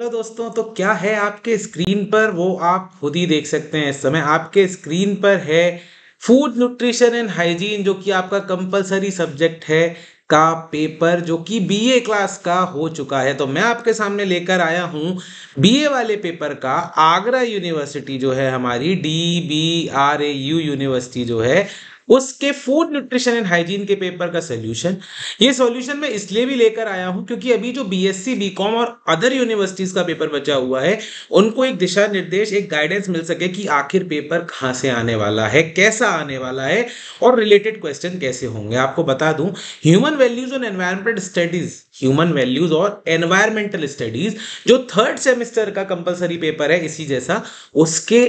hello दोस्तों तो क्या है आपके स्क्रीन पर वो आप खुद ही देख सकते हैं इस समय आपके स्क्रीन पर है फूड न्यूट्रिशन एंड हाइजीन जो कि आपका कंपलसरी सब्जेक्ट है का पेपर जो कि बीए क्लास का हो चुका है तो मैं आपके सामने लेकर आया हूँ बीए वाले पेपर का आगरा यूनिवर्सिटी जो है हमारी D B R A U university जो है उसके फूड न्यूट्रिशन एंड हाइजीन के पेपर का सोल्यूशन ये सोल्यूशन मैं इसलिए भी लेकर आया हूँ क्योंकि अभी जो बी एस और अदर यूनिवर्सिटीज का पेपर बचा हुआ है उनको एक दिशा निर्देश एक गाइडेंस मिल सके कि आखिर पेपर कहां से आने वाला है कैसा आने वाला है और रिलेटेड क्वेश्चन कैसे होंगे आपको बता दूं ह्यूमन वैल्यूज और एनवायरमेंटल स्टडीज ह्यूमन वैल्यूज और एनवायरमेंटल स्टडीज जो थर्ड सेमेस्टर का कंपल्सरी पेपर है इसी जैसा उसके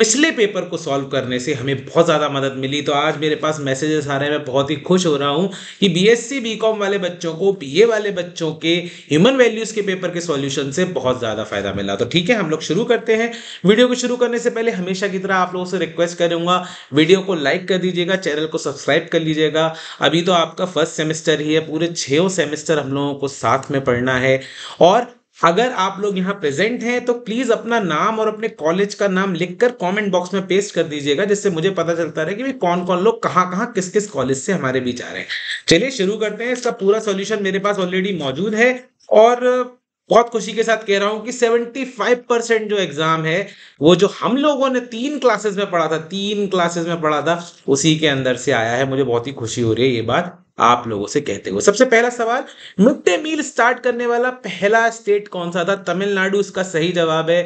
पिछले पेपर को सॉल्व करने से हमें बहुत ज़्यादा मदद मिली तो आज मेरे पास मैसेजेस आ रहे हैं मैं बहुत ही खुश हो रहा हूँ कि बीएससी बीकॉम वाले बच्चों को बीए वाले बच्चों के ह्यूमन वैल्यूज़ के पेपर के सॉल्यूशन से बहुत ज़्यादा फायदा मिला तो ठीक है हम लोग शुरू करते हैं वीडियो को शुरू करने से पहले हमेशा की तरह आप लोगों से रिक्वेस्ट करूँगा वीडियो को लाइक कर दीजिएगा चैनल को सब्सक्राइब कर लीजिएगा अभी तो आपका फर्स्ट सेमेस्टर ही है पूरे छः सेमेस्टर हम लोगों को साथ में पढ़ना है और अगर आप लोग यहाँ प्रेजेंट हैं तो प्लीज अपना नाम और अपने कॉलेज का नाम लिखकर कमेंट बॉक्स में पेस्ट कर दीजिएगा जिससे मुझे पता चलता रहे कि भाई कौन कौन लोग कहाँ कहाँ किस किस कॉलेज से हमारे बीच आ रहे हैं चलिए शुरू करते हैं इसका पूरा सोल्यूशन मेरे पास ऑलरेडी मौजूद है और बहुत खुशी के साथ कह रहा हूं कि 75 परसेंट जो एग्जाम है वो जो हम लोगों ने तीन क्लासेस में पढ़ा था तीन क्लासेस में पढ़ा था उसी के अंदर से आया है मुझे बहुत ही खुशी हो रही है ये बात आप लोगों से कहते हुए सबसे पहला सवाल मिड डे मील स्टार्ट करने वाला पहला स्टेट कौन सा था तमिलनाडु इसका सही जवाब है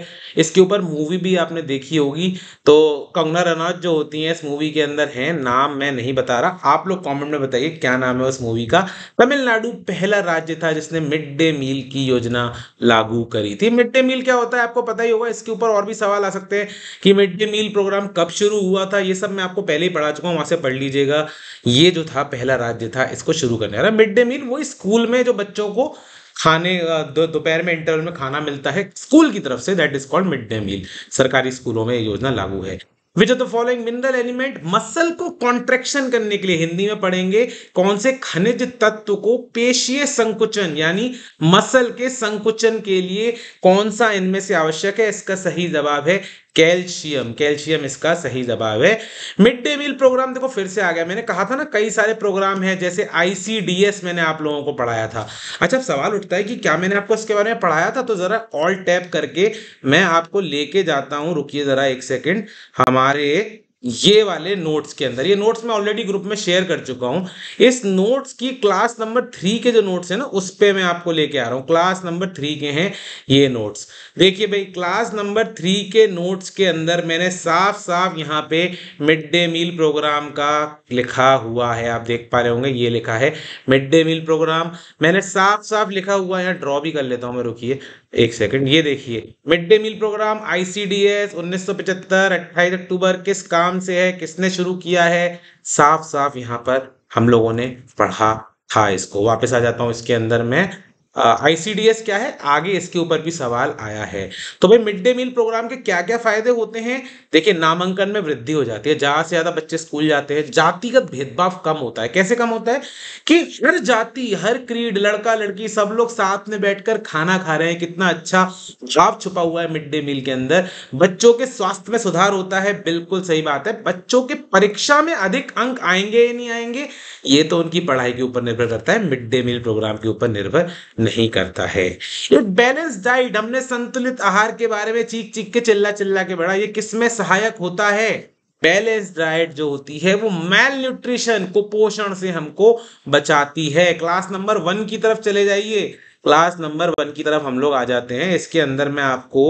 इसके ऊपर मूवी भी आपने देखी होगी तो कंगना रनौत जो होती हैं इस मूवी के अंदर हैं नाम मैं नहीं बता रहा आप लोग कमेंट में बताइए क्या नाम है उस मूवी का तमिलनाडु पहला राज्य था जिसने मिड डे मील की योजना लागू करी थी मिड डे मील क्या होता है आपको पता ही होगा इसके ऊपर और भी सवाल आ सकते हैं कि मिड डे मील प्रोग्राम कब शुरू हुआ था ये सब मैं आपको पहले ही पढ़ा चुका हूँ वहां से पढ़ लीजिएगा ये जो था पहला राज्य था रहा है इसको शुरू करने जा रहा है मिड डे मील वही स्कूल में जो बच्चों को खाने दोपहर में इंटरवल में खाना मिलता है स्कूल की तरफ से that is called mid day meal सरकारी स्कूलों में योजना लागू है which of the following mineral element muscle को कॉन्ट्रेक्शन करने के लिए हिंदी में पढ़ेंगे कौन से खनिज तत्व को पेशीय संकुचन यानी मसल के संकुचन के लिए कौन सा इनमें से आवश्यक है इसका सही जवाब है कैल्शियम कैल्शियम इसका सही जवाब है मिड डे मील प्रोग्राम देखो फिर से आ गया मैंने कहा था ना कई सारे प्रोग्राम हैं जैसे आईसीडीएस मैंने आप लोगों को पढ़ाया था अच्छा सवाल उठता है कि क्या मैंने आपको इसके बारे में पढ़ाया था तो जरा ऑल टैप करके मैं आपको लेके जाता हूं रुकिए जरा एक सेकेंड हमारे ये वाले नोट्स के अंदर ये नोट्स मैं ऑलरेडी ग्रुप में शेयर कर चुका हूं इस नोट्स की क्लास नंबर थ्री के जो नोट्स है ना उस पर मैं आपको लेके आ रहा हूं क्लास नंबर थ्री के हैं ये नोट्स देखिए भाई क्लास नंबर थ्री के नोट्स के अंदर मैंने साफ साफ यहां पे मिड डे मील प्रोग्राम का लिखा हुआ है आप देख पा रहे होंगे ये लिखा है मिड डे मील प्रोग्राम मैंने साफ साफ लिखा हुआ है ड्रॉ भी कर लेता हूं मैं रुकी एक सेकेंड ये देखिए mid day meal programme ICDS उन्नीस सौ अक्टूबर किस काम नाम से है किसने शुरू किया है साफ साफ यहाँ पर हम लोगों ने पढ़ा था इसको वापस आ जाता हूँ इसके अंदर में आईसीडीएस क्या है आगे इसके ऊपर भी सवाल आया है तो भाई मिड डे मील प्रोग्राम के क्या क्या फायदे होते हैं देखिए नामांकन में वृद्धि हो जाती है ज्यादा से ज्यादा बच्चे स्कूल जाते हैं जातिगत भेदभाव कम होता है कैसे कम होता है कि हर जाति हर क्रीड लड़का लड़की सब लोग साथ में बैठकर खाना खा रहे हैं कितना अच्छा भाव छुपा हुआ है मिड डे मील के अंदर बच्चों के स्वास्थ्य में सुधार होता है बिल्कुल सही बात है बच्चों के परीक्षा में अधिक अंक आएंगे या नहीं आएंगे ये तो उनकी पढ़ाई के ऊपर निर्भर करता है मिड डे मील प्रोग्राम के ऊपर निर्भर नहीं करता है ये बैलेंस डाइट हमने संतुलित आहार के बारे में चीख चीख के चिल्ला चिल्ला के बढ़ा ये किस में सहायक होता है बैलेंस डाइट जो होती है वो मेल न्यूट्रिशन कुपोषण से हमको बचाती है क्लास नंबर वन की तरफ चले जाइए क्लास नंबर वन की तरफ हम लोग आ जाते हैं इसके अंदर मैं आपको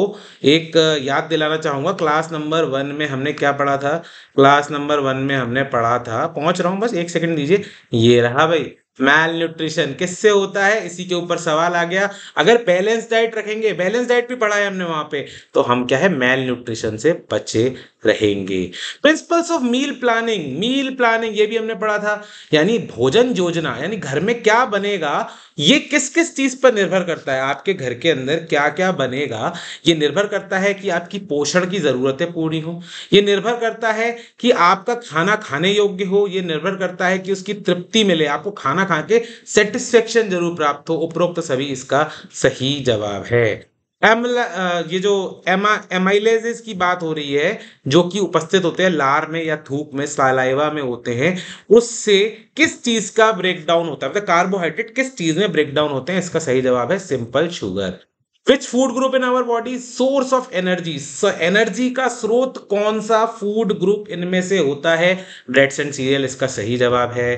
एक याद दिलाना चाहूंगा क्लास नंबर वन में हमने क्या पढ़ा था क्लास नंबर वन में हमने पढ़ा था पहुंच रहा हूं बस एक सेकंड दीजिए ये रहा भाई मैल न्यूट्रिशन किससे होता है इसी के ऊपर सवाल आ गया अगर बैलेंस डाइट रखेंगे बैलेंस डाइट भी पढ़ा है हमने वहां पे तो हम क्या है मैल न्यूट्रिशन से बचे रहेंगे principles of meal planning meal planning ये भी हमने पढ़ा था यानी भोजन योजना यानी घर में क्या बनेगा ये किस किस चीज पर निर्भर करता है आपके घर के अंदर क्या क्या बनेगा ये निर्भर करता है कि आपकी पोषण की जरूरतें पूरी हो ये निर्भर करता है कि आपका खाना खाने योग्य हो ये निर्भर करता है कि उसकी तृप्ति मिले आपको खाना खा के सेटिस्फेक्शन जरूर प्राप्त हो उपरोक्त सभी इसका सही जवाब है एम ये जो एम एमाइलेजेस e e की बात हो रही है जो कि उपस्थित होते हैं लार में या थूक में सलाइवा में होते हैं उससे किस चीज का ब्रेकडाउन होता है मतलब कार्बोहाइड्रेट किस चीज में ब्रेकडाउन होते हैं इसका सही जवाब है simple sugar which food group in our body source of energy energy का स्रोत कौन सा फूड ग्रुप इनमें से होता है ब्रेड्स एंड सीरियल इसका सही जवाब है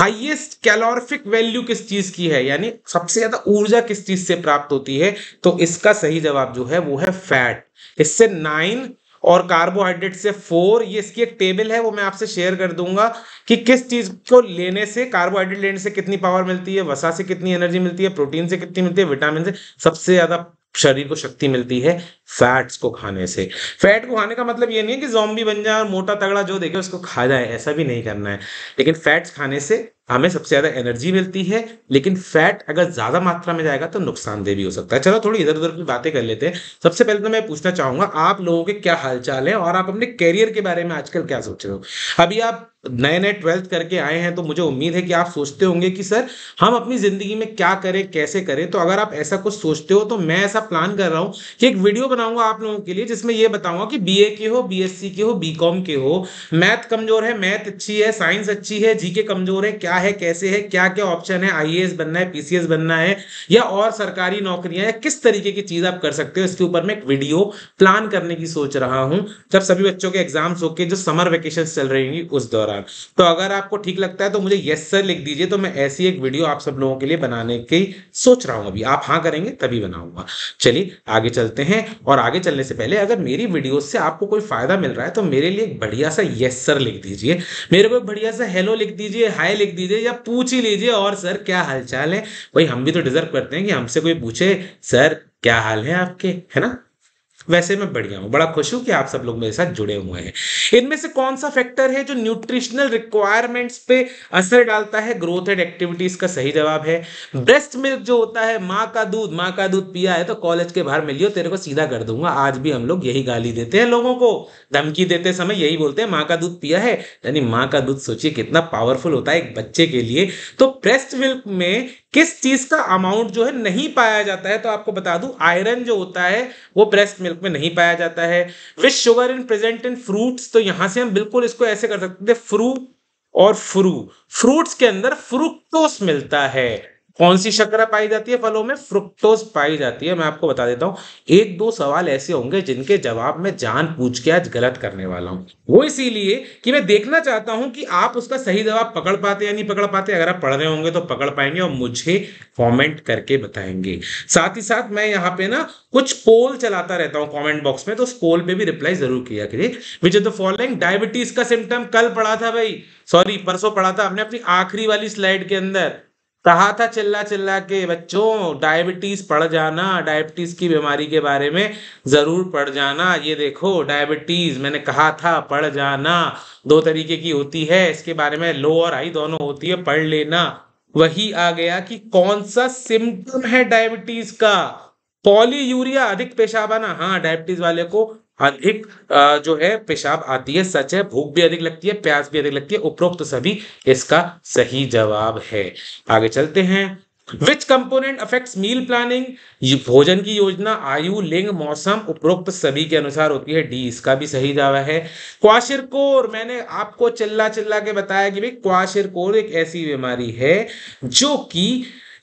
हाइएस्ट कैलोरफिक वैल्यू किस चीज की है यानी सबसे ज्यादा ऊर्जा किस चीज से प्राप्त होती है तो इसका सही जवाब जो है वो है फैट इससे नाइन और कार्बोहाइड्रेट से फोर ये इसकी एक टेबल है वो मैं आपसे शेयर कर दूंगा कि किस चीज को लेने से कार्बोहाइड्रेट लेने से कितनी पावर मिलती है वसा से कितनी एनर्जी मिलती है प्रोटीन से कितनी मिलती है विटामिन से सबसे ज्यादा शरीर को शक्ति मिलती है फैट्स को खाने से फैट को खाने का मतलब ये नहीं है कि जॉम्बी बन जाए और मोटा तगड़ा जो देखे उसको खा जाए ऐसा भी नहीं करना है लेकिन फैट्स खाने से हमें सबसे ज़्यादा एनर्जी मिलती है लेकिन फैट अगर ज़्यादा मात्रा में जाएगा तो नुकसानदेह भी हो सकता है चलो थोड़ी इधर उधर की बातें कर लेते हैं सबसे पहले तो मैं पूछना चाहूंगा आप लोगों के क्या हालचाल है और आप अपने कैरियर के बारे में आजकल क्या सोच रहे हो अभी आप नए नए ट्वेल्थ करके आए हैं तो मुझे उम्मीद है कि आप सोचते होंगे कि सर हम अपनी ज़िंदगी में क्या करें कैसे करें तो अगर आप ऐसा कुछ सोचते हो तो मैं ऐसा प्लान कर रहा हूं कि एक वीडियो बनाऊंगा आप लोगों के लिए जिसमें यह बताऊंगा कि बी के हो बीएससी के हो बी के हो मैथ कमजोर है मैथ अच्छी है साइंस अच्छी है जीके कमजोर है क्या है कैसे है क्या क्या ऑप्शन है आई बनना है पीसीएस बनना है या और सरकारी नौकरियां या किस तरीके की चीज आप कर सकते हो इसके ऊपर मैं एक वीडियो प्लान करने की सोच रहा हूं जब सभी बच्चों के एग्जाम्स होके जो समर वेकेशन चल रही होंगी उस दौरान तो अगर आपको ठीक लगता है तो मुझे यस सर लिख दीजिए तो मैं ऐसी एक वीडियो आप सब लोगों के लिए बनाने की सोच रहा हूं अभी आप हाँ करेंगे तभी बनाऊंगा चलिए आगे चलते हैं और आगे चलने से पहले अगर मेरी वीडियो से आपको कोई फ़ायदा मिल रहा है तो मेरे लिए एक बढ़िया सा यस सर लिख दीजिए मेरे को एक बढ़िया सा हेलो लिख दीजिए हाय लिख दीजिए या पूछ ही लीजिए और सर क्या हालचाल है भाई हम भी तो डिजर्व करते हैं कि हमसे कोई पूछे सर क्या हाल है आपके है ना वैसे मैं बढ़िया हूँ बड़ा खुश हूं कि आप सब लोग मेरे साथ जुड़े हुए हैं इनमें से कौन सा फैक्टर है जो न्यूट्रिशनल रिक्वायरमेंट्स पे असर डालता है ग्रोथ एंड एक्टिविटीज का सही जवाब है ब्रेस्ट मिल्क जो होता है माँ का दूध माँ का दूध पिया है तो कॉलेज के बाहर मिलियो तेरे को सीधा कर दूंगा आज भी हम लोग यही गाली देते हैं लोगों को धमकी देते समय यही बोलते हैं माँ का दूध पिया है यानी माँ का दूध सोचिए कितना पावरफुल होता है एक बच्चे के लिए तो ब्रेस्ट मिल्क में किस चीज का अमाउंट जो है नहीं पाया जाता है तो आपको बता दूं आयरन जो होता है वो ब्रेस्ट मिल्क में नहीं पाया जाता है with sugar in present in fruits तो यहां से हम बिल्कुल इसको ऐसे कर सकते थे फ्रू और फ्रू फ्रूट्स के अंदर फ्रुक्टोस मिलता है कौन सी शक्कर पाई जाती है फलों में फ्रुक्टोज पाई जाती है मैं आपको बता देता हूं एक दो सवाल ऐसे होंगे जिनके जवाब मैं जान पूछ के आज गलत करने वाला हूं वो इसीलिए कि मैं देखना चाहता हूं कि आप उसका सही जवाब पकड़ पाते या नहीं पकड़ पाते अगर आप पढ़ रहे होंगे तो पकड़ पाएंगे और मुझे कॉमेंट करके बताएंगे साथ ही साथ मैं यहाँ पे ना कुछ पोल चलाता रहता हूँ कॉमेंट बॉक्स में तो उस पोल पे भी रिप्लाई जरूर किया करिए विच द फॉलोइंग डायबिटीज का सिम्टम कल पढ़ा था भाई सॉरी परसों पढ़ा था हमने अपनी आखिरी वाली स्लाइड के अंदर कहा था चिल्ला चिल्ला के बच्चों डायबिटीज पढ़ जाना डायबिटीज की बीमारी के बारे में जरूर पढ़ जाना ये देखो डायबिटीज मैंने कहा था पढ़ जाना दो तरीके की होती है इसके बारे में लो और हाई दोनों होती है पढ़ लेना वही आ गया कि कौन सा सिम्टम है डायबिटीज का पॉलीयूरिया अधिक पेशाबाना हाँ डायबिटीज वाले को अधिक जो है पेशाब आती है सच है भूख भी अधिक लगती है प्यास भी अधिक लगती है उपरोक्त तो सभी इसका सही जवाब है आगे चलते हैं which component affects meal planning भोजन की योजना आयु लिंग मौसम उपरोक्त सभी के अनुसार होती है डी इसका भी सही दावा है क्वाशिर कोर मैंने आपको चिल्ला चिल्ला के बताया कि भाई क्वाशिर कोर एक ऐसी बीमारी है जो कि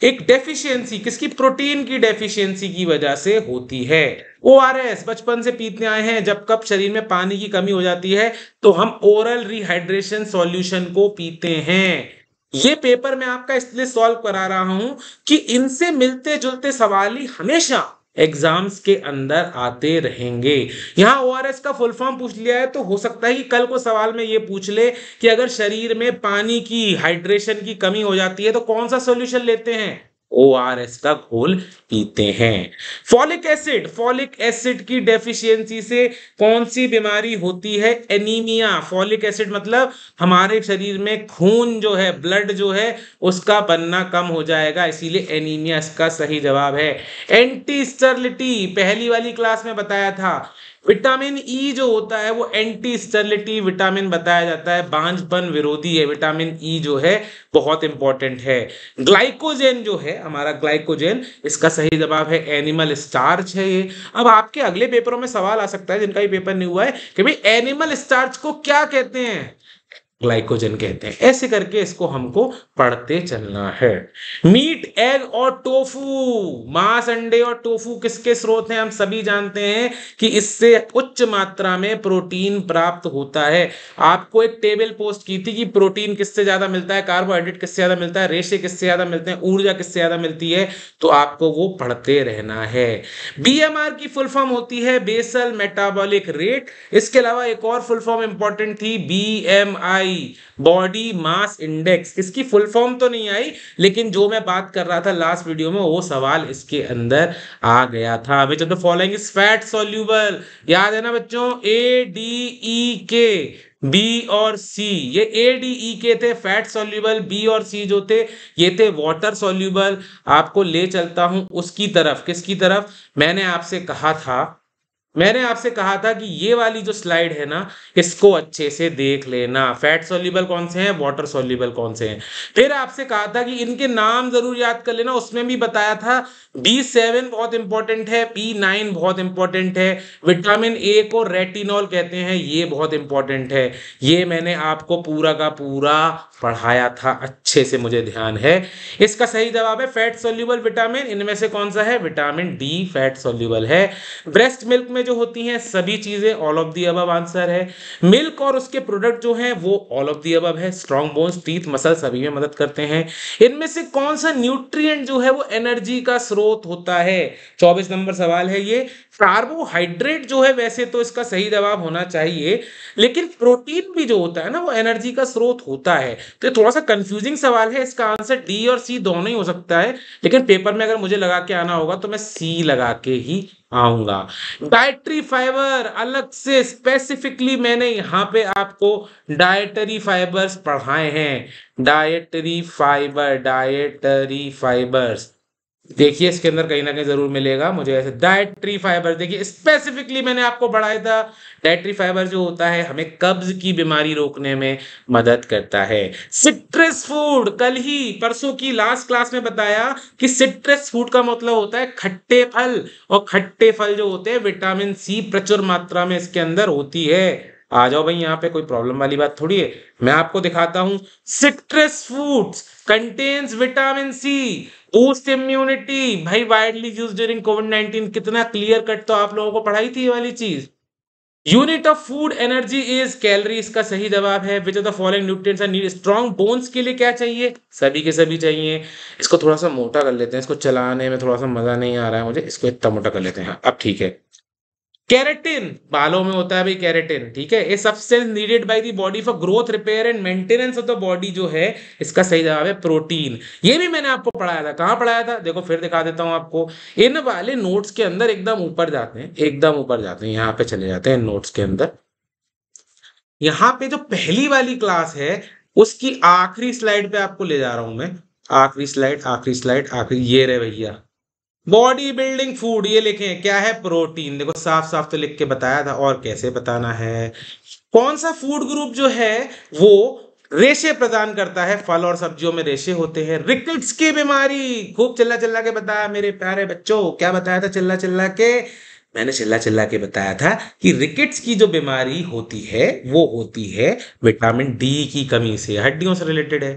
एक डेफिशिएंसी किसकी प्रोटीन की डेफिशिएंसी की वजह से होती है ओ बचपन से पीते आए हैं जब कब शरीर में पानी की कमी हो जाती है तो हम ओरल रिहाइड्रेशन सॉल्यूशन को पीते हैं ये पेपर मैं आपका इसलिए सॉल्व करा रहा हूं कि इनसे मिलते जुलते सवाल ही हमेशा एग्जाम्स के अंदर आते रहेंगे यहां ओआरएस का फुल फॉर्म पूछ लिया है तो हो सकता है कि कल को सवाल में ये पूछ ले कि अगर शरीर में पानी की हाइड्रेशन की कमी हो जाती है तो कौन सा सोल्यूशन लेते हैं ओ आर एस का घोल पीते हैं फॉलिक एसिड फॉलिक एसिड की डेफिशिएंसी से कौन सी बीमारी होती है एनीमिया फॉलिक एसिड मतलब हमारे शरीर में खून जो है ब्लड जो है उसका बनना कम हो जाएगा इसीलिए एनीमिया इसका सही जवाब है एंटी स्टर्लिटी पहली वाली क्लास में बताया था विटामिन ई e जो होता है वो एंटी स्टर्लिटी विटामिन बताया जाता है बांझपन विरोधी है विटामिन ई e जो है बहुत इंपॉर्टेंट है ग्लाइकोजेन जो है हमारा ग्लाइकोजेन इसका सही जवाब है एनिमल स्टार्च है ये अब आपके अगले पेपरों में सवाल आ सकता है जिनका ये पेपर नहीं हुआ है कि भाई एनिमल स्टार्च को क्या कहते हैं ग्लाइकोजन कहते हैं ऐसे करके इसको हमको पढ़ते चलना है मीट एग और टोफू मांस अंडे और टोफू किसके स्रोत हैं हम सभी जानते हैं कि इससे उच्च मात्रा में प्रोटीन प्राप्त होता है आपको एक टेबल पोस्ट की थी कि प्रोटीन किससे ज्यादा मिलता है कार्बोहाइड्रेट किससे ज्यादा मिलता है रेशे किससे ज्यादा मिलते हैं ऊर्जा किससे ज्यादा मिलती है तो आपको वो पढ़ते रहना है बी की फुल फॉर्म होती है बेसल मेटाबॉलिक रेट इसके अलावा एक और फुल फॉर्म इंपॉर्टेंट थी B M I BMI body mass index इसकी फुल फॉर्म तो नहीं आई लेकिन जो मैं बात कर रहा था लास्ट वीडियो में वो सवाल इसके अंदर आ गया था which of the following is fat soluble याद है ना बच्चों ए डी ई के बी और सी ये ए डी ई के थे फैट सॉल्यूबल बी और सी जो थे ये थे वाटर सॉल्यूबल आपको ले चलता हूं उसकी तरफ किसकी तरफ मैंने आपसे कहा था मैंने आपसे कहा था कि ये वाली जो स्लाइड है ना इसको अच्छे से देख लेना फैट सोल्यूबल कौन से हैं वाटर सोल्यूबल कौन से हैं फिर आपसे कहा था कि इनके नाम जरूर याद कर लेना उसमें भी बताया था बी सेवन बहुत इंपॉर्टेंट है बी नाइन बहुत इंपॉर्टेंट है विटामिन ए को रेटिनॉल कहते हैं ये बहुत इंपॉर्टेंट है ये मैंने आपको पूरा का पूरा पढ़ाया था अच्छे से मुझे ध्यान है इसका सही जवाब है फैट सोल्यूबल विटामिन इनमें से कौन सा है विटामिन डी फैट सोल्यूबल है ब्रेस्ट मिल्क में जो होती हैं सभी चीज़ें all of the above answer है मिल्क और उसके प्रोडक्ट जो हैं वो ऑल ऑफ दी अबव है स्ट्रॉन्ग बोन्स टीथ मसल सभी में मदद करते हैं इनमें से कौन सा न्यूट्रिय जो है वो एनर्जी का स्रोत होता है चौबीस नंबर सवाल है ये कार्बोहाइड्रेट जो है वैसे तो इसका सही जवाब होना चाहिए लेकिन प्रोटीन भी जो होता है ना वो एनर्जी का स्रोत होता है तो थोड़ा सा कंफ्यूजिंग सवाल है इसका आंसर डी और सी दोनों ही हो सकता है लेकिन पेपर में अगर मुझे लगा के आना होगा तो मैं सी लगा के ही आऊंगा डायट्री फाइबर अलग से स्पेसिफिकली मैंने यहां पे आपको डायटरी फाइबर्स पढ़ाए हैं डायटरी फाइबर डायटरी फाइबर्स देखिए इसके अंदर कहीं ना कहीं जरूर मिलेगा मुझे ऐसे डायट्री फाइबर देखिए स्पेसिफिकली मैंने आपको बढ़ाया था डायट्री फाइबर जो होता है हमें कब्ज की बीमारी रोकने में मदद करता है सिट्रस फूड कल ही परसों की लास्ट क्लास में बताया कि सिट्रस फूड का मतलब होता है खट्टे फल और खट्टे फल जो होते हैं विटामिन सी प्रचुर मात्रा में इसके अंदर होती है आ जाओ भाई यहाँ पे कोई प्रॉब्लम वाली बात थोड़ी है मैं आपको दिखाता हूं citrus foods contains vitamin C boost immunity भाई widely use during COVID nineteen कितना क्लियर कट तो आप लोगों को पढ़ाई थी ये वाली चीज unit of food energy is calorie इसका सही जवाब है which of the following nutrients are need strong bones के लिए क्या चाहिए सभी के सभी चाहिए इसको थोड़ा सा मोटा कर लेते हैं इसको चलाने में थोड़ा सा मजा नहीं आ रहा है मुझे इसको इतना मोटा कर लेते हैं हाँ, अब ठीक है कैरेटिन बालों में होता है भाई कैरेटिन ठीक है a substance needed by the body for growth repair and maintenance of the body जो है इसका सही जवाब है प्रोटीन ये भी मैंने आपको पढ़ाया था कहाँ पढ़ाया था देखो फिर दिखा देता हूँ आपको इन वाले नोट्स के अंदर एकदम ऊपर जाते हैं एकदम ऊपर जाते हैं यहाँ पे चले जाते हैं नोट्स के अंदर यहाँ पे जो पहली वाली क्लास है उसकी आखिरी स्लाइड पे आपको ले जा रहा हूं मैं आखिरी स्लाइड आखिरी स्लाइड आखिरी ये रहे भैया बॉडी बिल्डिंग फूड ये हैं क्या है प्रोटीन देखो साफ साफ तो लिख के बताया था और कैसे बताना है कौन सा फूड ग्रुप जो है वो रेशे प्रदान करता है फल और सब्जियों में रेशे होते हैं रिकट्स की बीमारी खूब चिल्ला चिल्ला के बताया मेरे प्यारे बच्चों क्या बताया था चिल्ला चिल्ला के मैंने चिल्ला चिल्ला के बताया था कि रिकेट्स की जो बीमारी होती है वो होती है विटामिन डी की कमी से हड्डियों से रिलेटेड है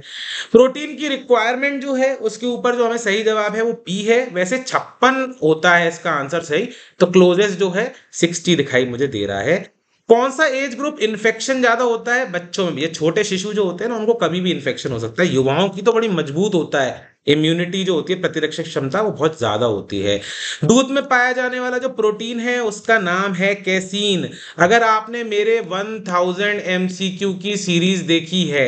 प्रोटीन की रिक्वायरमेंट जो है उसके ऊपर जो हमें सही जवाब है वो पी है वैसे छप्पन होता है इसका आंसर सही तो क्लोजेस्ट जो है सिक्सटी दिखाई मुझे दे रहा है कौन सा एज ग्रुप इन्फेक्शन ज्यादा होता है बच्चों में ये छोटे शिशु जो होते हैं ना उनको कभी भी इन्फेक्शन हो सकता है युवाओं की तो बड़ी मजबूत होता है इम्यूनिटी जो होती है प्रतिरक्षक क्षमता वो बहुत ज्यादा होती है दूध में पाया जाने वाला जो प्रोटीन है उसका नाम है कैसीन अगर आपने मेरे 1000 थाउजेंड की सीरीज देखी है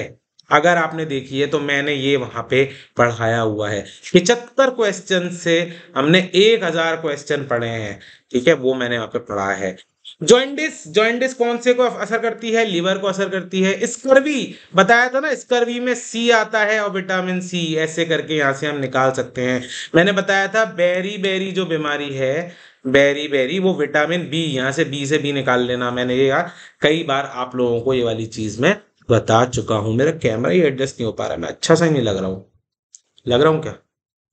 अगर आपने देखी है तो मैंने ये वहां पे पढ़ाया हुआ है पिचहत्तर क्वेश्चन से हमने एक हजार क्वेश्चन पढ़े हैं ठीक है वो मैंने वहां पे पढ़ा है जॉइंडिस जॉइंडिस कौन से को असर करती है लीवर को असर करती है स्कर्वी बताया था ना स्कर्वी में सी आता है और विटामिन सी ऐसे करके यहाँ से हम निकाल सकते हैं मैंने बताया था बेरी बेरी जो बीमारी है बेरी बेरी वो विटामिन बी यहाँ से बी से बी निकाल लेना मैंने ये यार कई बार आप लोगों को ये वाली चीज में बता चुका हूं मेरा कैमरा ही एडजस्ट नहीं हो पा रहा है मैं अच्छा सा ही नहीं लग रहा हूँ लग रहा हूँ क्या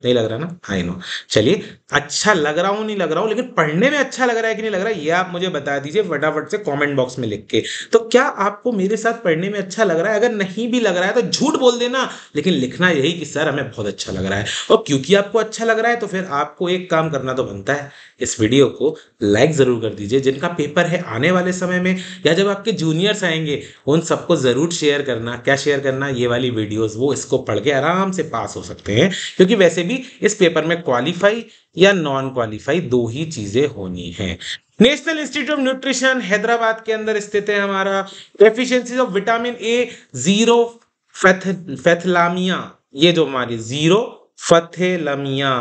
नहीं लग रहा ना आई नो चलिए अच्छा लग रहा हूं नहीं लग रहा हूं लेकिन पढ़ने में अच्छा लग रहा है कि नहीं लग रहा है ये आप मुझे बता दीजिए फटाफट से कमेंट बॉक्स में लिख के तो क्या आपको मेरे साथ पढ़ने में अच्छा लग रहा है अगर नहीं भी लग रहा है तो झूठ बोल देना लेकिन लिखना यही कि सर हमें बहुत अच्छा लग रहा है और क्योंकि आपको अच्छा लग रहा है तो फिर आपको एक काम करना तो बनता है इस वीडियो को लाइक ज़रूर कर दीजिए जिनका पेपर है आने वाले समय में या जब आपके जूनियर्स आएंगे उन सबको ज़रूर शेयर करना क्या शेयर करना ये वाली वीडियोज़ वो इसको पढ़ के आराम से पास हो सकते हैं क्योंकि वैसे भी जाएगी इस पेपर में क्वालिफाई या नॉन क्वालिफाई दो ही चीजें होनी है National Institute of Nutrition Hyderabad के अंदर स्थित है हमारा deficiencies of vitamin A xerophthalmia ये जो हमारी जीरो फथेलमिया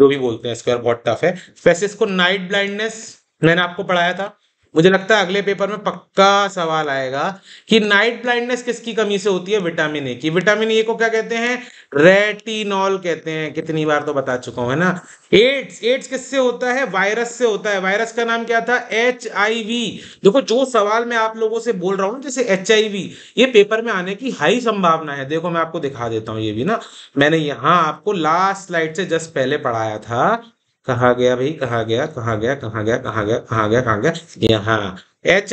जो भी बोलते हैं इसके बहुत टफ है फेसिस को नाइट ब्लाइंडनेस मैंने आपको पढ़ाया था मुझे लगता है अगले पेपर में पक्का सवाल आएगा कि नाइट ब्लाइंडनेस किसकी कमी से होती है विटामिन ए की विटामिन ए को क्या कहते हैं रेटिनॉल कहते हैं कितनी बार तो बता चुका हूं है ना एड्स एड्स किससे होता है वायरस से होता है वायरस का नाम क्या था एच आई वी देखो जो सवाल मैं आप लोगों से बोल रहा हूँ जैसे एच आई वी ये पेपर में आने की हाई संभावना है देखो मैं आपको दिखा देता हूँ ये भी ना मैंने यहाँ आपको लास्ट स्लाइड से जस्ट पहले पढ़ाया था कहा गया भाई कहा गया कहा गया कहा गया कहा गया कहा गया कहा गया यहाँ एच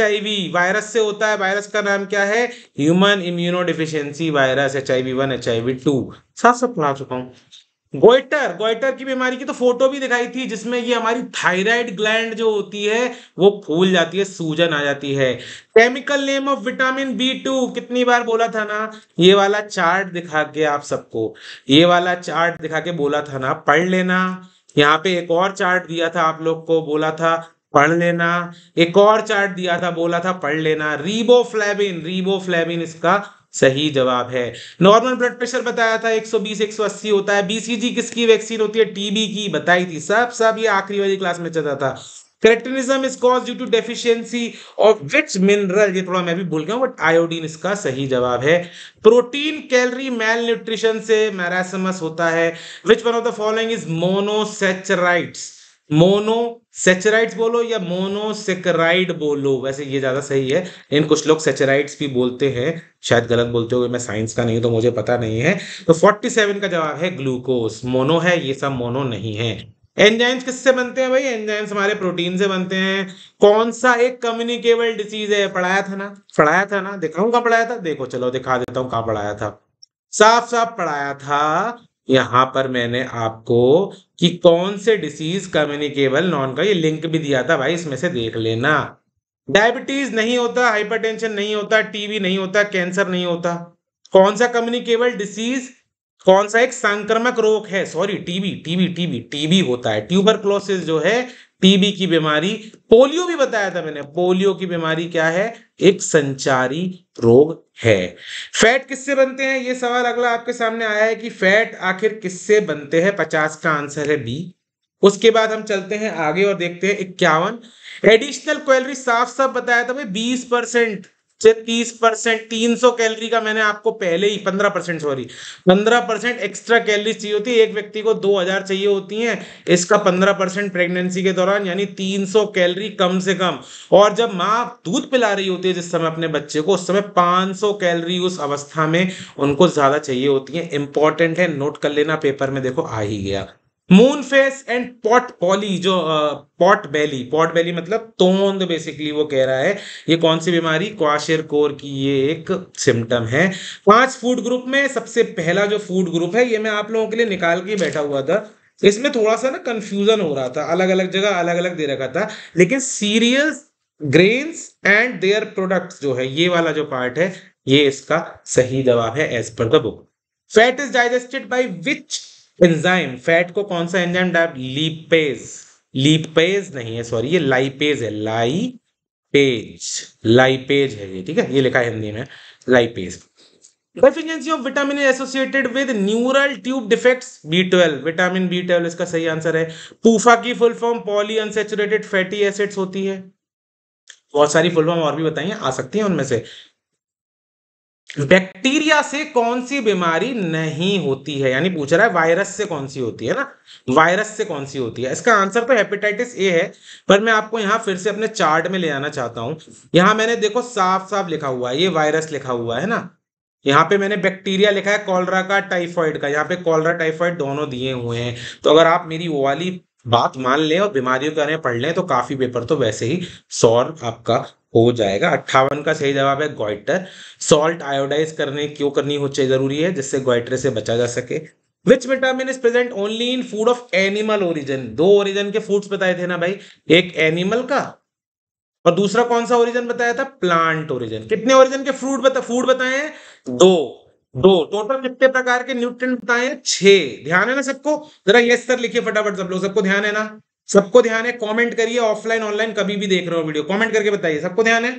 वायरस से होता है वायरस का नाम क्या है human immunodeficiency virus H I V one H I V two साथ सब पढ़ा चुका हूँ गोइटर गोइटर की बीमारी की तो फोटो भी दिखाई थी जिसमें ये हमारी थायराइड ग्लैंड जो होती है वो फूल जाती है सूजन आ जाती है chemical name of vitamin B two कितनी बार बोला था ना ये वाला चार्ट दिखा के आप सबको ये वाला चार्ट दिखा के बोला था ना पढ़ लेना यहाँ पे एक और चार्ट दिया था आप लोग को बोला था पढ़ लेना एक और चार्ट दिया था बोला था पढ़ लेना रिबोफ्लेबिन फ्लैबिन इसका सही जवाब है नॉर्मल ब्लड प्रेशर बताया था 120 180 होता है बीसीजी किसकी वैक्सीन होती है टीबी की बताई थी सब सब ये आखिरी वाली क्लास में चलता था cretinism is cause due to deficiency of which mineral ये थोड़ा मैं भी भूल गया बट आयोडीन इसका सही जवाब है प्रोटीन कैलरी मेल न्यूट्रिशन से मैरासमस होता है which one of the following is monosaccharides monosaccharides बोलो या मोनोसेकराइड बोलो वैसे ये ज़्यादा सही है इन कुछ लोग सेचराइड्स भी बोलते हैं शायद गलत बोलते हो मैं साइंस का नहीं तो मुझे पता नहीं है तो 47 का जवाब है ग्लूकोस मोनो है ये सब मोनो नहीं है एंजाइम्स किससे बनते हैं भाई एंजाइम्स हमारे प्रोटीन से बनते हैं कौन सा एक कम्युनिकेबल डिसीज है पढ़ाया था ना पढ़ाया था ना दिखाऊं कहाँ पढ़ाया था देखो चलो दिखा देता हूँ कहाँ पढ़ाया था साफ साफ पढ़ाया था यहाँ पर मैंने आपको कि कौन से डिसीज कम्युनिकेबल नॉन का ये लिंक भी दिया था भाई इसमें से देख लेना डायबिटीज नहीं होता हाइपरटेंशन नहीं होता टीबी नहीं होता कैंसर नहीं होता कौन सा कम्युनिकेबल डिसीज कौन सा एक संक्रमक रोग है sorry TB TB TB TB होता है क्लोसिस जो है टीबी की बीमारी पोलियो भी बताया था मैंने पोलियो की बीमारी क्या है एक संचारी रोग है फैट किससे बनते हैं ये सवाल अगला आपके सामने आया है कि फैट आखिर किससे बनते हैं पचास का आंसर है बी उसके बाद हम चलते हैं आगे और देखते हैं इक्यावन एडिशनल क्वेलरी साफ साफ बताया था भाई बीस परसेंट से 30 परसेंट तीन कैलोरी का मैंने आपको पहले ही 15 percent sorry 15 percent extra calories चाहिए होती है एक व्यक्ति को 2000 चाहिए होती हैं इसका 15 परसेंट प्रेगनेंसी के दौरान यानी 300 कैलोरी कम से कम और जब माँ दूध पिला रही होती है जिस समय अपने बच्चे को उस समय 500 कैलोरी उस अवस्था में उनको ज्यादा चाहिए होती है इंपॉर्टेंट है नोट कर लेना पेपर में देखो आ ही गया moon face and pot poly जो पॉट बेली पॉट बेली मतलब तोंद बेसिकली वो कह रहा है ये कौन सी बीमारी क्वाशर कोर की ये एक सिम्टम है पांच फूड ग्रुप में सबसे पहला जो फूड ग्रुप है ये मैं आप लोगों के लिए निकाल के बैठा हुआ था इसमें थोड़ा सा ना कंफ्यूजन हो रहा था अलग अलग जगह अलग अलग दे रखा था लेकिन cereal grains and their product जो है ये वाला जो पार्ट है ये इसका सही जवाब है as per the book fat is digested by which enzyme fat को कौन सा एंजाइम डायब लीपेज लीपेज नहीं है सॉरी ये लाइपेज है लाई पेज लाइपेज है ये ठीक है ये लिखा है हिंदी में lipase deficiency of vitamin associated with neural tube defects B twelve vitamin B twelve इसका सही आंसर है पूफा की full form polyunsaturated fatty acids होती है बहुत सारी फुल फॉर्म और भी बताइए आ सकती है उनमें से बैक्टीरिया से कौन सी बीमारी नहीं होती है यानी पूछ रहा है वायरस से कौन सी होती है ना वायरस से कौन सी होती है इसका आंसर तो हेपेटाइटिस ए है पर मैं आपको यहाँ फिर से अपने चार्ट में ले जाना चाहता हूं यहाँ मैंने देखो साफ साफ लिखा हुआ है ये वायरस लिखा हुआ है ना यहाँ पे मैंने बैक्टीरिया लिखा है कॉलरा का टाइफाइड का यहाँ पे कॉलरा टाइफाइड दोनों दिए हुए हैं तो अगर आप मेरी वो वाली बात मान लें और बीमारियों के बारे में पढ़ लें तो काफी पेपर तो वैसे ही सॉल्व आपका हो जाएगा अट्ठावन का सही जवाब है गॉइटर सॉल्ट आयोडाइज करने क्यों करनी हो चाहिए जरूरी है जिससे गॉइटर से बचा जा सके which vitamin is present only in food of animal origin दो ओरिजन के फूड्स बताए थे ना भाई एक एनिमल का और दूसरा कौन सा ओरिजन बताया था प्लांट ओरिजन कितने ओरिजन के फ्रूट बता फूड बताए हैं दो दो टोटल कितने प्रकार के न्यूट्रिएंट बताए हैं छह ध्यान है ना सबको जरा यस सर लिखिए फटाफट सब लोग सबको ध्यान है ना सबको ध्यान है कमेंट करिए ऑफलाइन ऑनलाइन कभी भी देख रहे हो वीडियो कमेंट करके बताइए सबको ध्यान है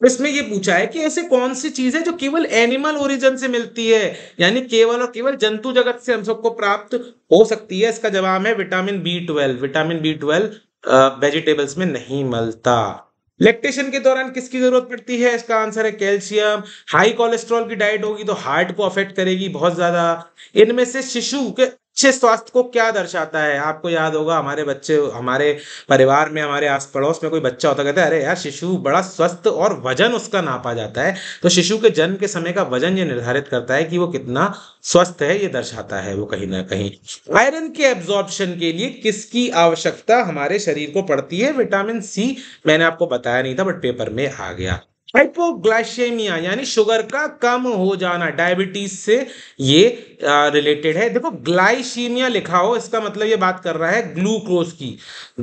तो इसमें ये पूछा है कि ऐसे कौन सी चीज है जो केवल एनिमल ओरिजिन से मिलती है यानी केवल और केवल जंतु जगत से हम सबको प्राप्त हो सकती है इसका जवाब है vitamin B twelve vitamin B twelve vegetables में नहीं मिलता लेक्टेशन के दौरान किसकी जरूरत पड़ती है इसका आंसर है कैल्शियम हाई कोलेस्ट्रॉल की डाइट होगी तो हार्ट को अफेक्ट करेगी बहुत ज्यादा इनमें से शिशु के अच्छे स्वास्थ्य को क्या दर्शाता है आपको याद होगा हमारे बच्चे हमारे परिवार में हमारे आस पड़ोस में कोई बच्चा होता कहता है अरे यार शिशु बड़ा स्वस्थ और वजन उसका नापा जाता है तो शिशु के जन्म के समय का वजन ये निर्धारित करता है कि वो कितना स्वस्थ है ये दर्शाता है वो कहीं ना कहीं आयरन के एब्जॉर्बन के लिए किसकी आवश्यकता हमारे शरीर को पड़ती है विटामिन सी मैंने आपको बताया नहीं था बट पेपर में आ गया हाइपोग्लाइसेमिया यानी शुगर का कम हो जाना डायबिटीज से ये रिलेटेड है देखो ग्लाइसीमिया लिखा हो इसका मतलब ये बात कर रहा है ग्लूकोज की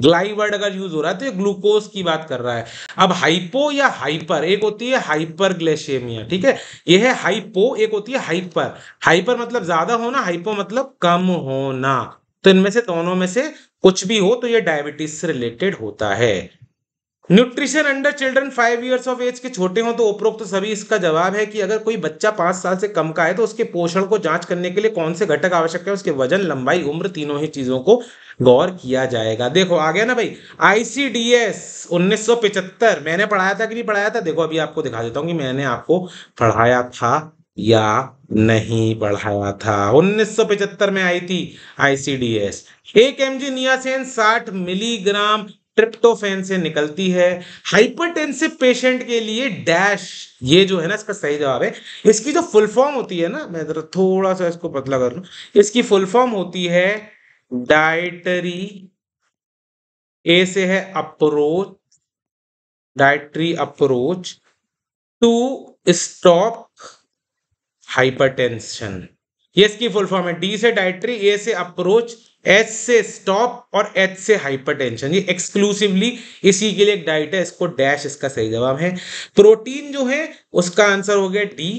ग्लाई वर्ड अगर यूज हो रहा है तो ये ग्लूकोज की बात कर रहा है अब हाइपो या हाइपर एक होती है हाइपर ग्लेशेमिया ठीक है ये है हाइपो एक होती है हाइपर हाइपर मतलब ज्यादा होना हाइपो मतलब कम होना तो इनमें से दोनों में से कुछ भी हो तो ये डायबिटीज से रिलेटेड होता है nutrition under children five years of age के छोटे हों तो उपरोक्त तो सभी इसका जवाब है कि अगर कोई बच्चा पांच साल से कम का है तो उसके पोषण को जांच करने के लिए कौन से घटक आवश्यक है उसके वजन लंबाई उम्र तीनों ही चीजों को गौर किया जाएगा देखो आ गया ना भाई आईसीडीएस 1975 मैंने पढ़ाया था कि नहीं पढ़ाया था देखो अभी आपको दिखा देता हूँ कि मैंने आपको पढ़ाया था या नहीं बढ़ाया था 1975 में आई थी आईसीडीएस एक एम जी नियासेन साठ मिलीग्राम ट्रिप्टोफेन से निकलती है हाइपरटेंसिव पेशेंट के लिए डैश ये जो है ना इसका सही जवाब है इसकी जो फुल फॉर्म होती है ना मैं जरा थोड़ा सा इसको पतला कर लू इसकी फुल फॉर्म होती है डाइटरी ए से है approach dietary approach to stop hypertension ये इसकी फुल फॉर्म है डी से डाइटरी ए से अप्रोच एच से स्टॉप और एच से हाइपरटेंशन ये एक्सक्लूसिवली इसी के लिए एक डाइट है इसको डैश इसका सही जवाब है प्रोटीन जो है उसका आंसर हो गया डी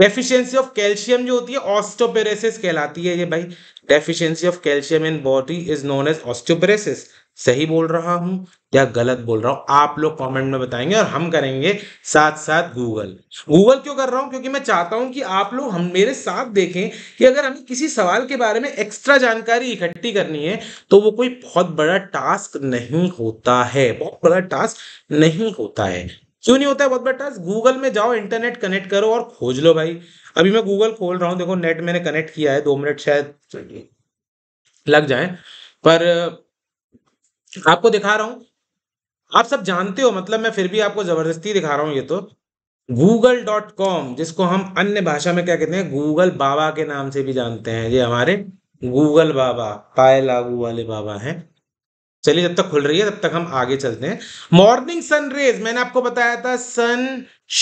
डेफिशिएंसी ऑफ कैल्शियम जो होती है ऑस्टोपेरेसिस कहलाती है ये भाई deficiency of calcium in body is known as osteoporosis सही बोल रहा हूं या गलत बोल रहा हूं आप लोग कमेंट में बताएंगे और हम करेंगे साथ साथ गूगल गूगल क्यों कर रहा हूं क्योंकि मैं चाहता हूं कि आप लोग हम मेरे साथ देखें कि अगर हमें किसी सवाल के बारे में एक्स्ट्रा जानकारी इकट्ठी करनी है तो वो कोई बहुत बड़ा टास्क नहीं होता है बहुत बड़ा टास्क नहीं होता है क्यों नहीं होता है बहुत बड़ा टास्क गूगल में जाओ इंटरनेट कनेक्ट करो और खोज लो भाई अभी मैं गूगल खोल रहा हूँ देखो नेट मैंने कनेक्ट किया है दो मिनट शायद लग जाए पर आपको दिखा रहा हूं आप सब जानते हो मतलब मैं फिर भी आपको जबरदस्ती दिखा रहा हूं ये तो गूगल डॉट कॉम जिसको हम अन्य भाषा में क्या कहते हैं गूगल बाबा के नाम से भी जानते हैं ये हमारे गूगल बाबा पाए लागू वाले बाबा हैं चलिए जब तक खुल रही है तब तक हम आगे चलते हैं मॉर्निंग सनरेज मैंने आपको बताया था सन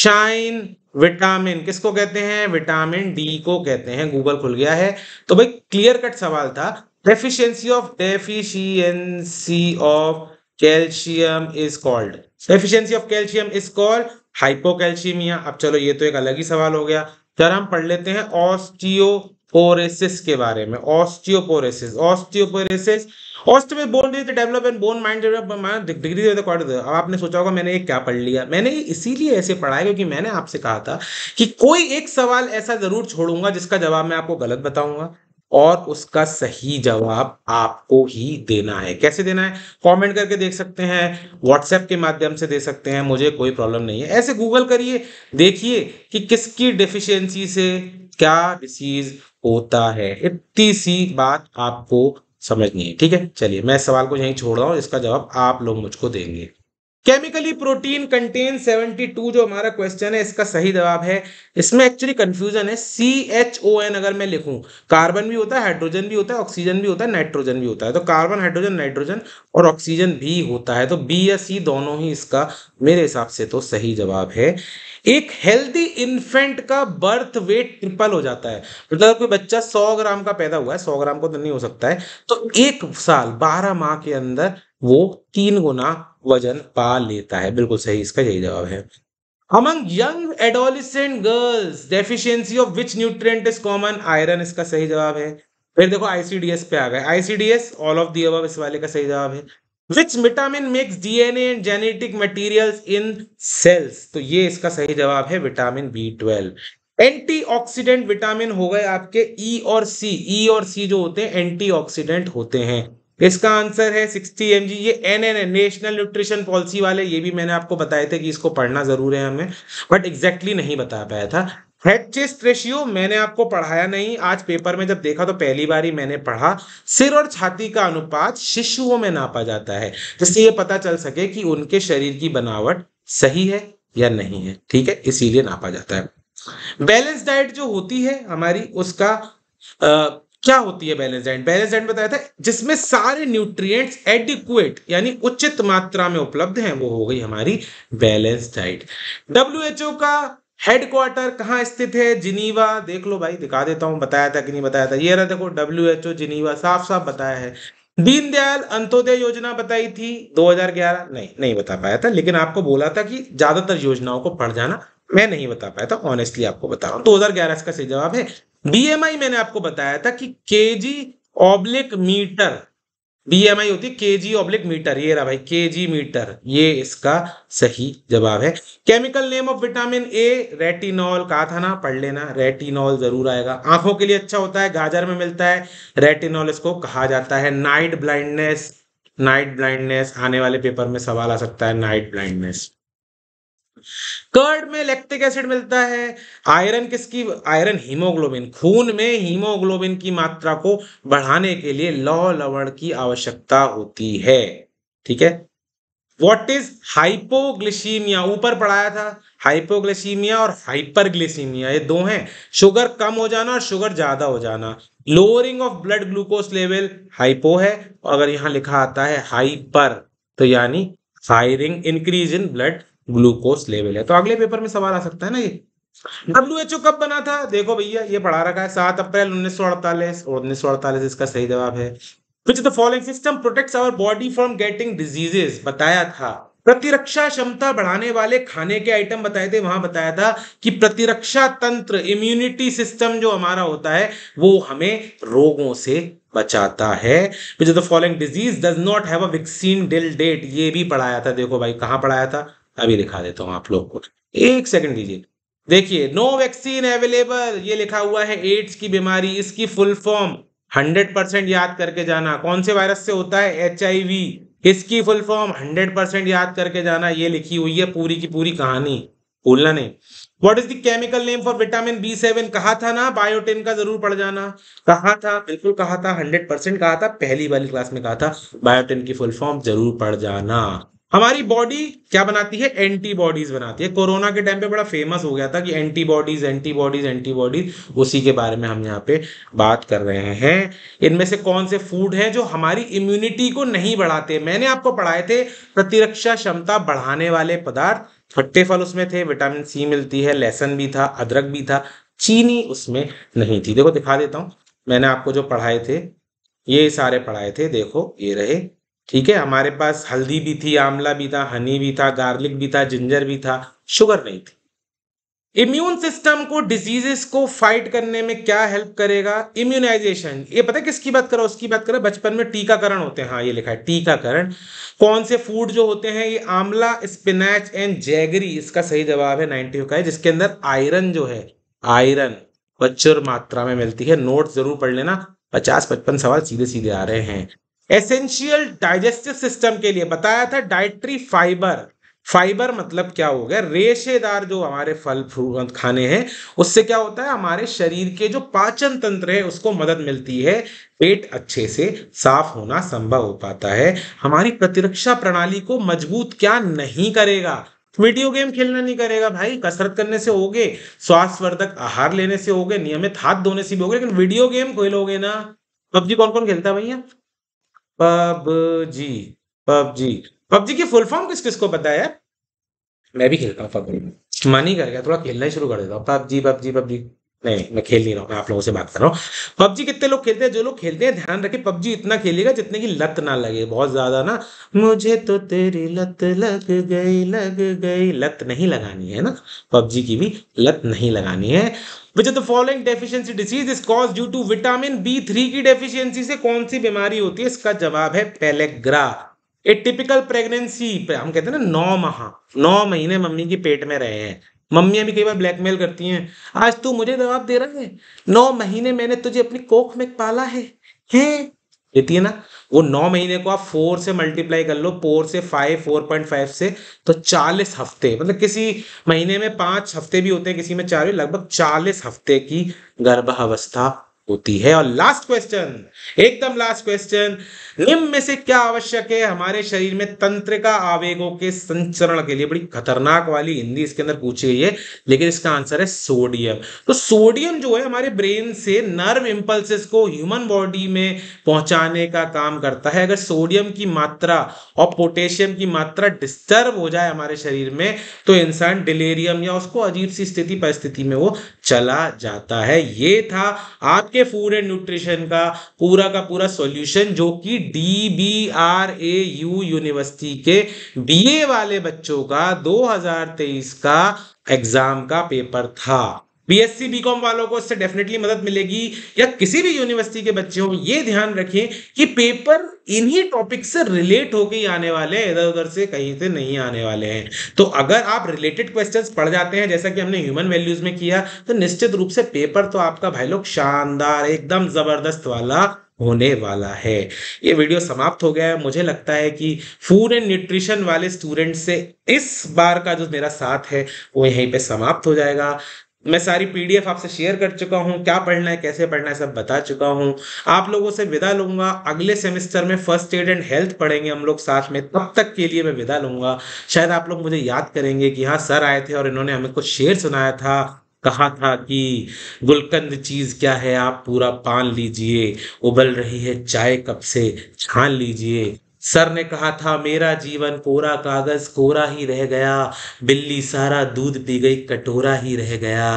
शाइन विटामिन किसको कहते हैं विटामिन डी को कहते हैं गूगल खुल गया है तो भाई क्लियर कट सवाल था deficiency of deficiency of calcium is called deficiency of calcium is called hypocalcemia अब चलो ये तो एक अलग ही सवाल हो गया जरा हम पढ़ लेते हैं ऑस्टियो पोरेसिस के बारे में ऑस्टियोपोरेसिस ऑस्टियोपोरेसिस ऑस्टियो में bone disease develop and bone mind degree अब आपने सोचा होगा मैंने ये क्या पढ़ लिया मैंने इसीलिए ऐसे पढ़ा है क्योंकि मैंने आपसे कहा था कि कोई एक सवाल ऐसा जरूर छोड़ूंगा जिसका जवाब मैं आपको गलत बताऊंगा और उसका सही जवाब आपको ही देना है कैसे देना है कमेंट करके देख सकते हैं व्हाट्सएप के माध्यम से दे सकते हैं मुझे कोई प्रॉब्लम नहीं है ऐसे गूगल करिए देखिए कि किसकी डिफिशियंसी से क्या डिसीज होता है इतनी सी बात आपको समझनी है ठीक है चलिए मैं इस सवाल को यहीं छोड़ रहा हूँ इसका जवाब आप लोग मुझको देंगे केमिकली प्रोटीन कंटेन 72 जो हमारा क्वेश्चन है इसका सही जवाब है इसमें एक्चुअली कंफ्यूजन है सी एच ओ एन अगर मैं लिखूं कार्बन भी होता है हाइड्रोजन भी होता है ऑक्सीजन भी होता है नाइट्रोजन भी होता है तो कार्बन हाइड्रोजन नाइट्रोजन और ऑक्सीजन भी होता है तो बी या सी दोनों ही इसका मेरे हिसाब से तो सही जवाब है एक हेल्दी इन्फेंट का बर्थ वेट ट्रिपल हो जाता है मतलब तो कोई बच्चा 100 ग्राम का पैदा हुआ है 100 ग्राम को तो नहीं हो सकता है तो एक साल 12 माह के अंदर वो तीन गुना वजन पा लेता है बिल्कुल सही इसका यही जवाब है among young adolescent girls deficiency of which nutrient is common iron इसका सही जवाब है फिर देखो आईसीडीएस पे आ गए आईसीडीएस ऑल ऑफ दी अब इस वाले का सही जवाब है which vitamin makes DNA and genetic materials in cells तो ये इसका सही जवाब है vitamin B twelve antioxidant vitamin हो गए आपके ई e और सी ई e और सी जो होते हैं एंटीऑक्सीडेंट होते हैं इसका आंसर है सिक्सटी एम ये N N National Nutrition Policy वाले ये भी मैंने आपको बताए थे कि इसको पढ़ना जरूर है हमें बट एग्जैक्टली exactly नहीं बता पाया था हेड चेस्ट रेशियो मैंने आपको पढ़ाया नहीं आज पेपर में जब देखा तो पहली बार ही मैंने पढ़ा सिर और छाती का अनुपात शिशुओं में नापा जाता है जिससे ये पता चल सके कि उनके शरीर की बनावट सही है या नहीं है ठीक है इसीलिए नापा जाता है बैलेंस डाइट जो होती है हमारी उसका क्या होती है बैलेंस डाइट बैलेंस डाइट बताया था जिसमें सारे न्यूट्रिएंट्स एडिक्वेट यानी उचित मात्रा में उपलब्ध हैं वो हो गई हमारी बैलेंस डाइट डब्ल्यूएचओ का हेडक्वार्टर कहाँ स्थित है जिनीवा देख लो भाई दिखा देता हूँ बताया था कि नहीं बताया था ये रहा देखो डब्ल्यू एच ओ जिनीवा साफ साफ बताया है दीनदयाल अंत्योदय योजना बताई थी 2011 नहीं नहीं बता पाया था लेकिन आपको बोला था कि ज्यादातर योजनाओं को पढ़ जाना मैं नहीं बता पाया था ऑनेस्टली आपको बता रहा हूँ दो हजार ग्यारह इसका सही जवाब है बीएमआई मैंने आपको बताया था कि केजी ऑब्लिक मीटर बीएमआई होती है केजी ऑब्लिक मीटर ये रहा भाई केजी मीटर ये इसका सही जवाब है chemical name of vitamin A retinol कहा था ना पढ़ लेना रेटिनॉल जरूर आएगा आंखों के लिए अच्छा होता है गाजर में मिलता है रेटिनॉल इसको कहा जाता है नाइट ब्लाइंडनेस नाइट ब्लाइंडनेस आने वाले पेपर में सवाल आ सकता है नाइट ब्लाइंडनेस कर्ड में लैक्टिक एसिड मिलता है आयरन किसकी आयरन हीमोग्लोबिन खून में हीमोग्लोबिन की मात्रा को बढ़ाने के लिए लौ लवण की आवश्यकता होती है ठीक है वॉट इज हाइपोग्लिसीमिया ऊपर पढ़ाया था हाइपोग्लिसीमिया और हाइपरग्लिसीमिया ये दो हैं शुगर कम हो जाना और शुगर ज्यादा हो जाना lowering of blood glucose level hypo है और अगर यहां लिखा आता है हाइपर तो यानी hiring increase in blood glucose level है तो अगले पेपर में सवाल आ सकता है ना ये डब्ल्यू एच ओ कब बना था देखो भैया ये पढ़ा रखा है सात अप्रैल उन्नीस सौ अड़तालीस और उन्नीस सौ अड़तालीस इसका सही जवाब है which the following system protects our body from getting diseases बताया था प्रतिरक्षा क्षमता बढ़ाने वाले खाने के आइटम बताए थे वहां बताया था कि प्रतिरक्षा तंत्र इम्यूनिटी सिस्टम जो हमारा होता है वो हमें रोगों से बचाता है which the following disease does not have a vaccine till date ये भी पढ़ाया था देखो भाई कहाँ पढ़ाया था अभी दिखा देता हूं आप लोग को एक सेकंड दीजिए देखिए नो वैक्सीन अवेलेबल ये लिखा हुआ है एड्स की बीमारी इसकी फुल फॉर्म हंड्रेड परसेंट याद करके जाना कौन से वायरस से होता है एच इसकी फुल फॉर्म हंड्रेड परसेंट याद करके जाना ये लिखी हुई है पूरी की पूरी कहानी भूलना नहीं what is the chemical name for vitamin B seven कहा था ना बायोटिन का जरूर पड़ जाना कहा था बिल्कुल कहा था हंड्रेड परसेंट कहा था पहली वाली क्लास में कहा था बायोटिन की फुल फॉर्म जरूर पड़ जाना हमारी बॉडी क्या बनाती है एंटीबॉडीज बनाती है कोरोना के टाइम पे बड़ा फेमस हो गया था कि एंटीबॉडीज एंटीबॉडीज एंटीबॉडीज उसी के बारे में हम यहाँ पे बात कर रहे हैं इनमें से कौन से फूड हैं जो हमारी इम्यूनिटी को नहीं बढ़ाते मैंने आपको पढ़ाए थे प्रतिरक्षा क्षमता बढ़ाने वाले पदार्थ खट्टे फल उसमें थे विटामिन सी मिलती है लहसन भी था अदरक भी था चीनी उसमें नहीं थी देखो दिखा देता हूँ मैंने आपको जो पढ़ाए थे ये सारे पढ़ाए थे देखो ये रहे ठीक है हमारे पास हल्दी भी थी आंवला भी था हनी भी था गार्लिक भी था जिंजर भी था शुगर नहीं थी इम्यून सिस्टम को डिजीजेस को फाइट करने में क्या हेल्प करेगा इम्यूनाइजेशन ये पता है किसकी बात करो उसकी बात करो बचपन में टीकाकरण होते हैं हाँ ये लिखा है टीकाकरण कौन से फूड जो होते हैं ये आंवला स्पिनच एंड जैगरी इसका सही जवाब है नाइनटी का है जिसके अंदर आयरन जो है आयरन प्रचुर मात्रा में मिलती है नोट जरूर पढ़ लेना पचास पचपन सवाल सीधे सीधे आ रहे हैं एसेंशियल डाइजेस्टिव सिस्टम के लिए बताया था डाइट्री फाइबर फाइबर मतलब क्या हो गया रेशेदार जो हमारे फल फ्रूट खाने हैं उससे क्या होता है हमारे शरीर के जो पाचन तंत्र है उसको मदद मिलती है पेट अच्छे से साफ होना संभव हो पाता है हमारी प्रतिरक्षा प्रणाली को मजबूत क्या नहीं करेगा वीडियो गेम खेलना नहीं करेगा भाई कसरत करने से होगे स्वास्थ्यवर्धक आहार लेने से होगे नियमित हाथ धोने से भी होगे लेकिन वीडियो गेम खेलोगे ना पबजी कौन कौन खेलता है भैया पबजी पबजी पबजी की फुल फॉर्म किस किस को पता है मैं भी खेलता हूँ पबजी मन ही कर गया थोड़ा खेलना ही शुरू कर देता हूँ पबजी पबजी पबजी नहीं मैं खेल नहीं रहा हूँ आप लोगों से बात कर रहा हूँ पबजी कितने लोग खेलते हैं जो लोग खेलते हैं ध्यान रखें पबजी इतना खेलेगा जितने की लत ना लगे बहुत ज्यादा ना मुझे तो तेरी लत लग गई लग गई लत नहीं लगानी है ना पबजी की भी लत नहीं लगानी है which of the following deficiency disease is cause due to vitamin B three की डेफिशिएंसी से कौन सी बीमारी होती है इसका जवाब है पेलेग्रा ए टिपिकल प्रेगनेंसी हम कहते हैं ना नौ माह नौ महीने मम्मी के पेट में रहे हैं मम्मियाँ भी कई बार ब्लैकमेल करती हैं आज तू मुझे जवाब दे रहा है नौ महीने मैंने तुझे अपनी कोख में पाला है हैं देती है ना वो नौ महीने को आप फोर से मल्टीप्लाई कर लो फोर से फाइव फोर पॉइंट फाइव से तो चालीस हफ्ते मतलब किसी महीने में पांच हफ्ते भी होते हैं किसी में चार लगभग चालीस हफ्ते की गर्भावस्था होती है और लास्ट क्वेश्चन एकदम लास्ट क्वेश्चन निम्न में से क्या आवश्यक है हमारे शरीर में तंत्रिका आवेगों के संचरण के लिए बड़ी खतरनाक वाली हिंदी इसके अंदर पूछी गई है लेकिन इसका आंसर है सोडियम तो सोडियम जो है हमारे ब्रेन से नर्व इंपल्सिस को ह्यूमन बॉडी में पहुंचाने का काम करता है अगर सोडियम की मात्रा और पोटेशियम की मात्रा डिस्टर्ब हो जाए हमारे शरीर में तो इंसान डिलेरियम या उसको अजीब सी स्थिति परिस्थिति में वो चला जाता है ये था आपके ये फूड एंड न्यूट्रिशन का पूरा का पूरा सॉल्यूशन जो कि D B R A U university के बीए वाले बच्चों का 2023 का एग्जाम का पेपर था बीएससी बीकॉम वालों को इससे डेफिनेटली मदद मिलेगी या किसी भी यूनिवर्सिटी के बच्चे हो ये ध्यान रखें कि पेपर इन्हीं टॉपिक से रिलेट होके ही आने वाले हैं इधर उधर से कहीं से नहीं आने वाले हैं तो अगर आप रिलेटेड क्वेश्चंस पढ़ जाते हैं जैसा कि हमने ह्यूमन वैल्यूज में किया तो निश्चित रूप से पेपर तो आपका भाई लोग शानदार एकदम जबरदस्त वाला होने वाला है ये वीडियो समाप्त हो गया है मुझे लगता है कि फूड एंड न्यूट्रिशन वाले स्टूडेंट से इस बार का जो मेरा साथ है वो यहीं पे समाप्त हो जाएगा मैं सारी पीडीएफ आपसे शेयर कर चुका हूँ क्या पढ़ना है कैसे पढ़ना है सब बता चुका हूँ आप लोगों से विदा लूंगा अगले सेमेस्टर में फर्स्ट एड एंड हेल्थ पढ़ेंगे हम लोग साथ में तब तक के लिए मैं विदा लूंगा शायद आप लोग मुझे याद करेंगे कि हाँ सर आए थे और इन्होंने हमें कुछ शेर सुनाया था कहा था कि गुलकंद चीज क्या है आप पूरा पान लीजिए उबल रही है चाय कप से छान लीजिए सर ने कहा था मेरा जीवन कोरा कागज कोरा ही रह गया बिल्ली सारा दूध पी गई कटोरा ही रह गया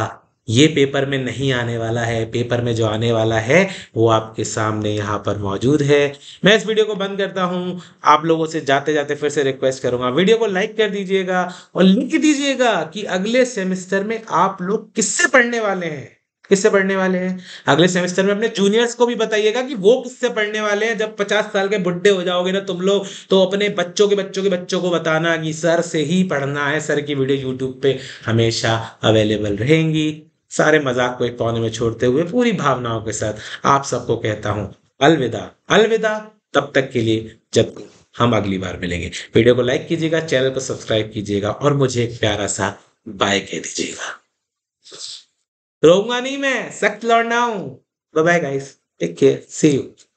ये पेपर में नहीं आने वाला है पेपर में जो आने वाला है वो आपके सामने यहाँ पर मौजूद है मैं इस वीडियो को बंद करता हूँ आप लोगों से जाते जाते फिर से रिक्वेस्ट करूंगा वीडियो को लाइक कर दीजिएगा और लिख दीजिएगा कि अगले सेमेस्टर में आप लोग किससे पढ़ने वाले हैं किससे पढ़ने वाले हैं अगले सेमेस्टर में अपने जूनियर्स को भी बताइएगा कि वो किससे पढ़ने वाले हैं जब पचास साल के बुढ़े हो जाओगे ना तुम लोग तो अपने बच्चों के बच्चों के बच्चों को बताना कि सर से ही पढ़ना है सर की वीडियो यूट्यूब पे हमेशा अवेलेबल रहेंगी सारे मजाक को एक पौने में छोड़ते हुए पूरी भावनाओं के साथ आप सबको कहता हूँ अलविदा अलविदा तब तक के लिए जब हम अगली बार मिलेंगे वीडियो को लाइक कीजिएगा चैनल को सब्सक्राइब कीजिएगा और मुझे एक प्यारा सा बाय कह दीजिएगा रहूंगा नहीं मैं सख्त लौटना हूं bye guys take care see you